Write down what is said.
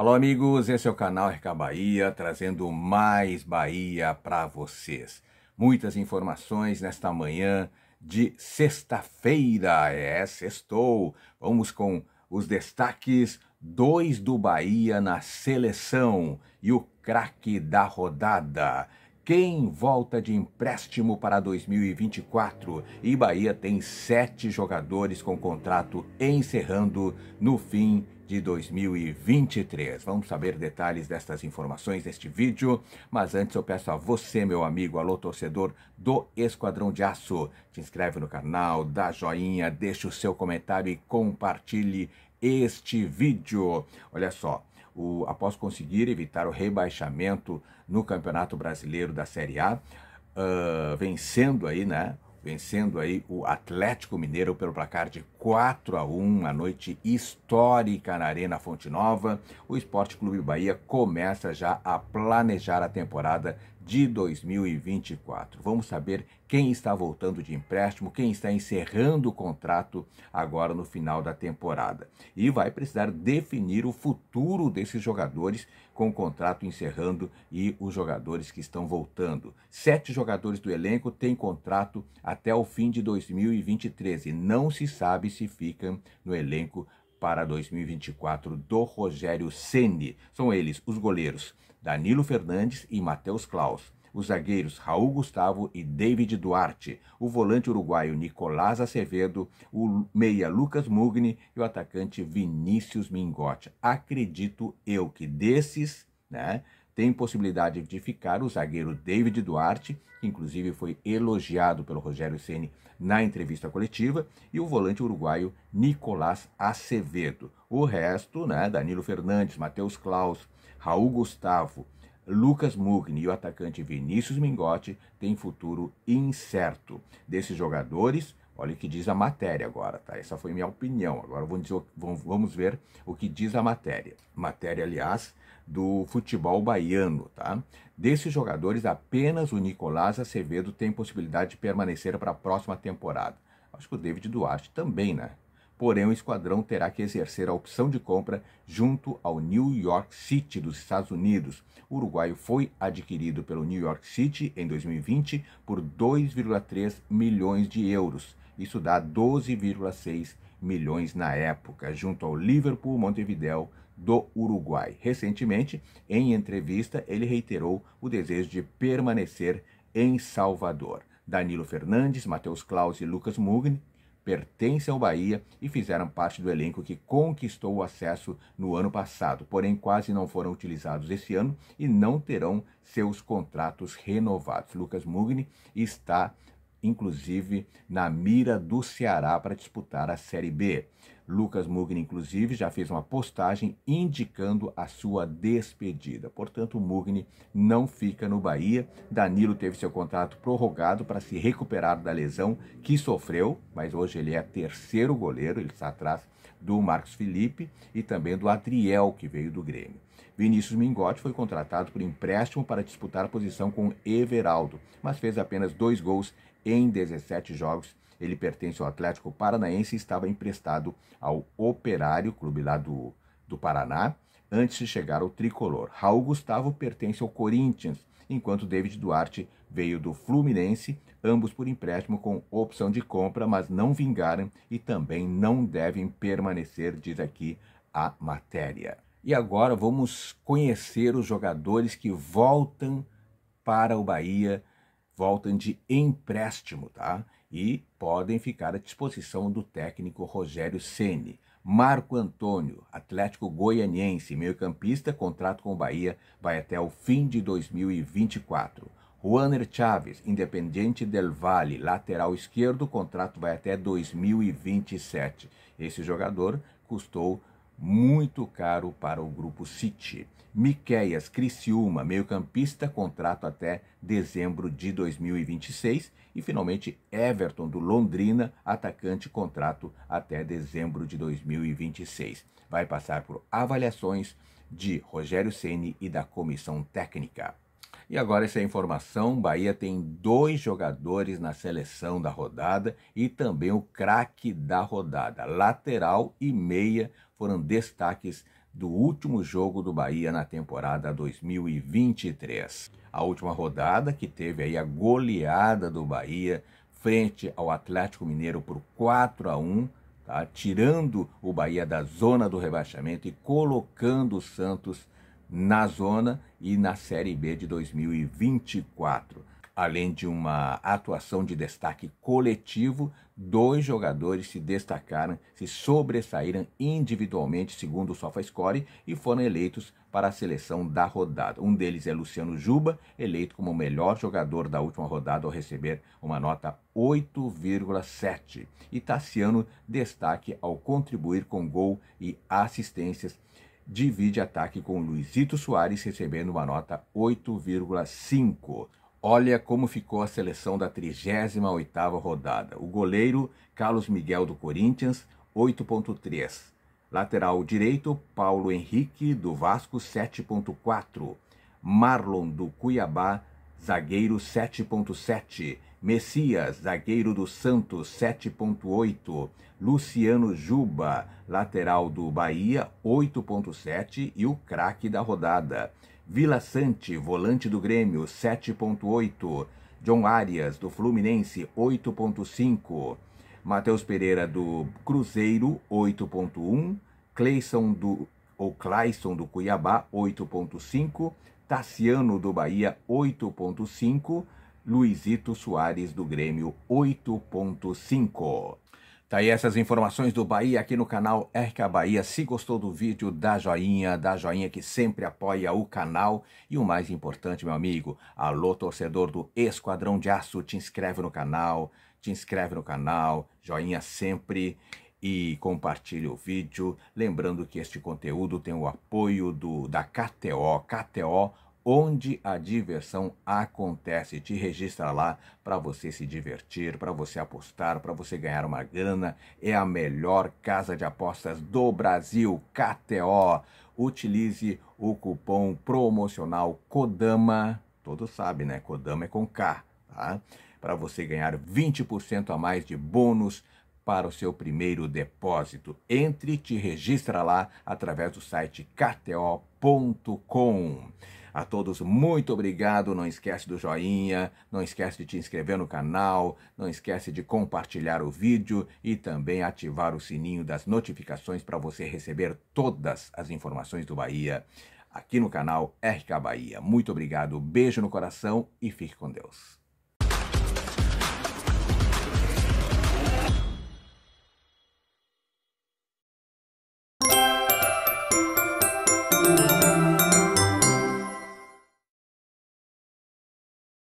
Alô, amigos, esse é o canal RK Bahia, trazendo mais Bahia para vocês. Muitas informações nesta manhã de sexta-feira. É, sextou. Vamos com os destaques: dois do Bahia na seleção e o craque da rodada. Quem volta de empréstimo para 2024? E Bahia tem sete jogadores com contrato encerrando no fim de 2023. Vamos saber detalhes destas informações neste vídeo, mas antes eu peço a você, meu amigo, alô torcedor do Esquadrão de Aço, se inscreve no canal, dá joinha, deixa o seu comentário e compartilhe este vídeo. Olha só, o, após conseguir evitar o rebaixamento no Campeonato Brasileiro da Série A, uh, vencendo aí, né, vencendo aí o Atlético Mineiro pelo placar de 4 a 1, a noite histórica na Arena Fonte Nova. O Esporte Clube Bahia começa já a planejar a temporada de 2024. Vamos saber quem está voltando de empréstimo, quem está encerrando o contrato agora no final da temporada. E vai precisar definir o futuro desses jogadores com o contrato encerrando e os jogadores que estão voltando. Sete jogadores do elenco têm contrato até o fim de 2023 e não se sabe se ficam no elenco para 2024 do Rogério Ceni. São eles os goleiros Danilo Fernandes e Matheus Klaus. Os zagueiros Raul Gustavo e David Duarte, o volante uruguaio Nicolás Acevedo, o meia Lucas Mugni e o atacante Vinícius Mingotti. Acredito eu que desses, né, tem possibilidade de ficar o zagueiro David Duarte, que inclusive foi elogiado pelo Rogério Ceni na entrevista coletiva, e o volante uruguaio Nicolás Acevedo. O resto, né, Danilo Fernandes, Matheus Klaus, Raul Gustavo, Lucas Mugni e o atacante Vinícius Mingotti têm futuro incerto. Desses jogadores, olha o que diz a matéria agora, tá? Essa foi minha opinião. Agora vamos, vamos ver o que diz a matéria. Matéria, aliás, do futebol baiano, tá? Desses jogadores, apenas o Nicolás Acevedo tem possibilidade de permanecer para a próxima temporada. Acho que o David Duarte também, né? Porém, o esquadrão terá que exercer a opção de compra junto ao New York City dos Estados Unidos. O uruguaio foi adquirido pelo New York City em 2020 por 2,3 milhões de euros. Isso dá 12,6 milhões na época, junto ao Liverpool, Montevideo, do Uruguai. Recentemente, em entrevista, ele reiterou o desejo de permanecer em Salvador. Danilo Fernandes, Matheus Claus e Lucas Mugni pertencem ao Bahia e fizeram parte do elenco que conquistou o acesso no ano passado, porém quase não foram utilizados esse ano e não terão seus contratos renovados. Lucas Mugni está, inclusive, na mira do Ceará para disputar a Série B. Lucas Mugni, inclusive, já fez uma postagem indicando a sua despedida. Portanto, Mugni não fica no Bahia. Danilo teve seu contrato prorrogado para se recuperar da lesão que sofreu, mas hoje ele é terceiro goleiro, ele está atrás do Marcos Felipe e também do Adriel, que veio do Grêmio. Vinícius Mingotti foi contratado por empréstimo para disputar a posição com Everaldo, mas fez apenas dois gols em 17 jogos ele pertence ao Atlético Paranaense e estava emprestado ao Operário, clube lá do, do Paraná, antes de chegar ao tricolor. Raul Gustavo pertence ao Corinthians, enquanto David Duarte veio do Fluminense, ambos por empréstimo com opção de compra, mas não vingaram e também não devem permanecer, diz aqui a matéria. E agora vamos conhecer os jogadores que voltam para o Bahia, voltam de empréstimo, tá? e podem ficar à disposição do técnico Rogério Ceni. Marco Antônio, Atlético Goianiense, meio-campista, contrato com o Bahia, vai até o fim de 2024. Juaner Chaves, Independiente del Valle, lateral esquerdo, contrato vai até 2027. Esse jogador custou muito caro para o grupo City. Miqueias Criciúma, meio-campista, contrato até dezembro de 2026. E finalmente Everton do Londrina, atacante, contrato até dezembro de 2026. Vai passar por avaliações de Rogério Ceni e da comissão técnica. E agora essa é informação, Bahia tem dois jogadores na seleção da rodada e também o craque da rodada, lateral e meia foram destaques do último jogo do Bahia na temporada 2023. A última rodada que teve aí a goleada do Bahia frente ao Atlético Mineiro por 4 a 1, tá? tirando o Bahia da zona do rebaixamento e colocando o Santos na zona e na Série B de 2024 além de uma atuação de destaque coletivo, dois jogadores se destacaram, se sobressaíram individualmente, segundo o SofaScore, e foram eleitos para a seleção da rodada. Um deles é Luciano Juba, eleito como o melhor jogador da última rodada ao receber uma nota 8,7. E Tassiano, destaque ao contribuir com gol e assistências divide ataque com Luizito Soares, recebendo uma nota 8,5. Olha como ficou a seleção da 38ª rodada. O goleiro Carlos Miguel do Corinthians, 8.3. Lateral direito Paulo Henrique do Vasco, 7.4. Marlon do Cuiabá, zagueiro 7.7. Messias, zagueiro do Santos, 7.8. Luciano Juba, lateral do Bahia, 8.7 e o craque da rodada. Vila Sante, volante do Grêmio, 7.8. John Arias, do Fluminense, 8.5. Matheus Pereira, do Cruzeiro, 8.1. Cleison do ou Clayson do Cuiabá, 8.5, Tassiano do Bahia, 8.5, Luizito Soares do Grêmio, 8.5. Tá aí essas informações do Bahia aqui no canal RK Bahia. Se gostou do vídeo, dá joinha, dá joinha que sempre apoia o canal. E o mais importante, meu amigo, alô torcedor do Esquadrão de Aço, te inscreve no canal, te inscreve no canal, joinha sempre e compartilhe o vídeo. Lembrando que este conteúdo tem o apoio do, da KTO, KTO onde a diversão acontece. Te registra lá para você se divertir, para você apostar, para você ganhar uma grana. É a melhor casa de apostas do Brasil, KTO. Utilize o cupom promocional Kodama. Todos sabem, né? Kodama é com K, tá? Para você ganhar 20% a mais de bônus para o seu primeiro depósito. Entre, te registra lá através do site kto.com. A todos, muito obrigado. Não esquece do joinha, não esquece de te inscrever no canal, não esquece de compartilhar o vídeo e também ativar o sininho das notificações para você receber todas as informações do Bahia aqui no canal RK Bahia. Muito obrigado, beijo no coração e fique com Deus.